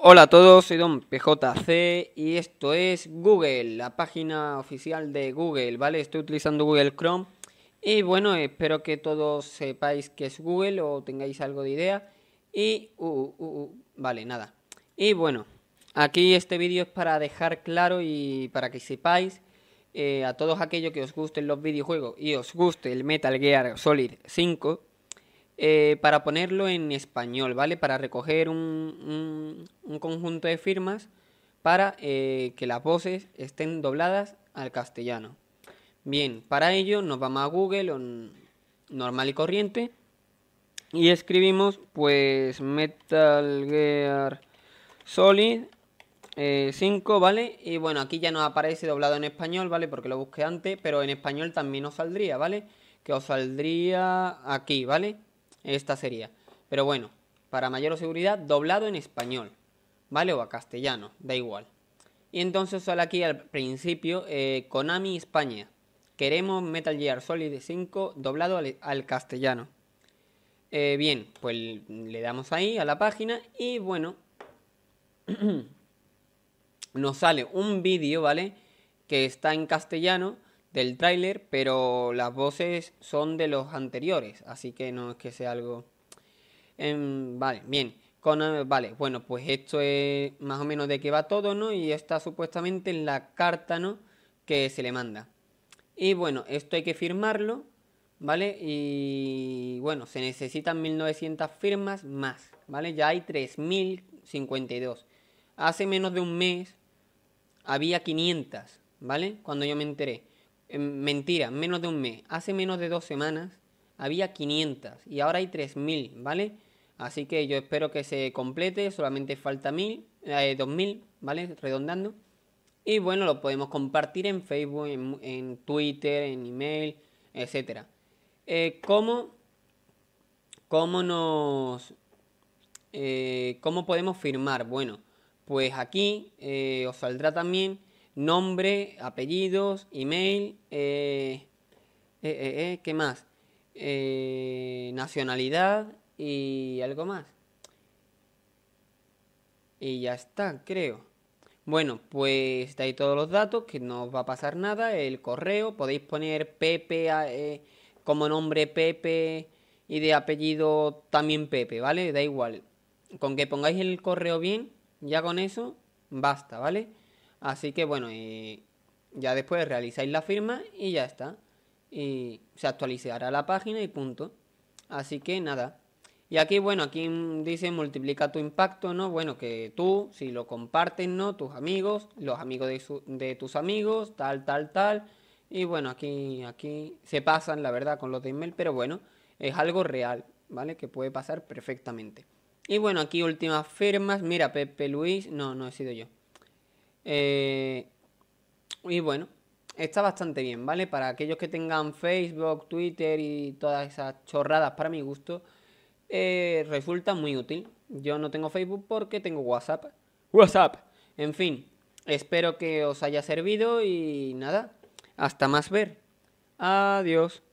Hola a todos, soy Don PJC y esto es Google, la página oficial de Google, ¿vale? Estoy utilizando Google Chrome y bueno, espero que todos sepáis que es Google o tengáis algo de idea y... Uh, uh, uh, vale, nada. Y bueno, aquí este vídeo es para dejar claro y para que sepáis eh, a todos aquellos que os gusten los videojuegos y os guste el Metal Gear Solid 5, eh, para ponerlo en español, ¿vale? Para recoger un, conjunto de firmas para eh, que las voces estén dobladas al castellano. Bien, para ello nos vamos a Google, normal y corriente, y escribimos pues Metal Gear Solid 5, eh, ¿vale? Y bueno, aquí ya nos aparece doblado en español, ¿vale? Porque lo busqué antes, pero en español también os saldría, ¿vale? Que os saldría aquí, ¿vale? esta sería. Pero bueno, para mayor seguridad, doblado en español, ¿vale? O a castellano, da igual. Y entonces sale aquí al principio eh, Konami España. Queremos Metal Gear Solid 5 doblado al, castellano. Eh, bien, pues le damos ahí a la página y bueno, nos sale un vídeo, ¿vale? Que está en castellano del tráiler, pero las voces son de los anteriores, así que no es que sea algo... Em, vale, bien. Con, eh, vale, bueno, pues esto es más o menos de qué va todo, ¿no? Y está supuestamente en la carta, ¿no? Que se le manda. Y bueno, esto hay que firmarlo, ¿vale? Y bueno, se necesitan 1900 firmas más, ¿vale? Ya hay 3052. Hace menos de un mes había 500, ¿vale? Cuando yo me enteré. Eh, mentira, menos de un mes, hace menos de dos semanas había 500 y ahora hay 3.000, ¿vale? Así que yo espero que se complete, solamente falta 1.000, 2.000, eh, ¿vale? Redondando. Y bueno, lo podemos compartir en Facebook, en, Twitter, en email, etc. Eh, ¿cómo, ¿Cómo nos... ¿Cómo podemos firmar? Bueno, pues aquí os saldrá también nombre, apellidos, email, eh, eh, eh, ¿qué más? nacionalidad y algo más. Y ya está, creo. Bueno, pues ahí todos los datos, que no os va a pasar nada. El correo, podéis poner Pepe como nombre Pepe y de apellido también Pepe, ¿vale? Da igual. Con que pongáis el correo bien, ya con eso basta, ¿vale? Así que bueno, y eh, ya después realizáis la firma y ya está. Y se actualizará la página y punto. Así que nada. Y aquí, bueno, aquí dice multiplica tu impacto, ¿no? Bueno, que tú, si lo compartes, ¿no? Tus amigos, los amigos de, tus amigos, tal, tal, tal. Y bueno, aquí, aquí se pasan, la verdad, con los de email, pero bueno, es algo real, ¿vale? Que puede pasar perfectamente. Y bueno, aquí últimas firmas. Mira, Pepe Luis, no, no he sido yo. Eh, y bueno, está bastante bien, ¿vale? Para aquellos que tengan Facebook, Twitter y todas esas chorradas para mi gusto, eh, resulta muy útil. Yo no tengo Facebook porque tengo WhatsApp. WhatsApp. En fin, espero que os haya servido y nada, hasta más ver. Adiós.